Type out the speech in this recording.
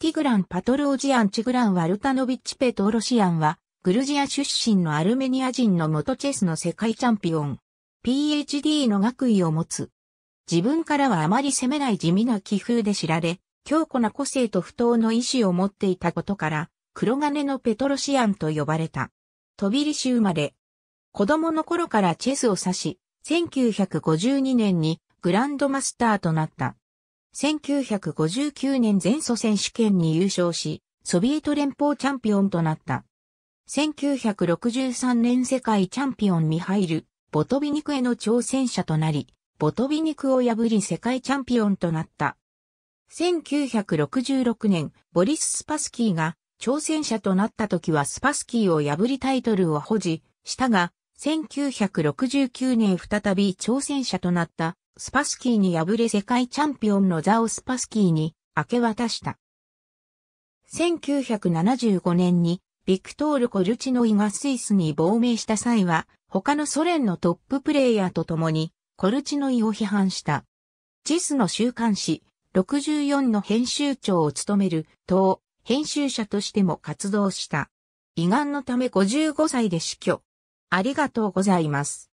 ティグラン・パトルオジアン・チグラン・ワルタノビッチ・ペトロシアンは、グルジア出身のアルメニア人の元チェスの世界チャンピオン。PhD の学位を持つ。自分からはあまり責めない地味な気風で知られ、強固な個性と不当の意志を持っていたことから、黒金のペトロシアンと呼ばれた。飛びリシ生まれ。子供の頃からチェスを指し、1952年にグランドマスターとなった。1959年前祖選手権に優勝し、ソビエト連邦チャンピオンとなった。1963年世界チャンピオンミハイル、ボトビニクへの挑戦者となり、ボトビニクを破り世界チャンピオンとなった。1966年、ボリス・スパスキーが挑戦者となった時はスパスキーを破りタイトルを保持したが、1969年再び挑戦者となったスパスキーに敗れ世界チャンピオンの座をスパスキーに明け渡した。1975年にビクトール・コルチノイがスイスに亡命した際は、他のソ連のトッププレイヤーと共にコルチノイを批判した。ジスの週刊誌64の編集長を務める党編集者としても活動した。胃がんのため55歳で死去。ありがとうございます。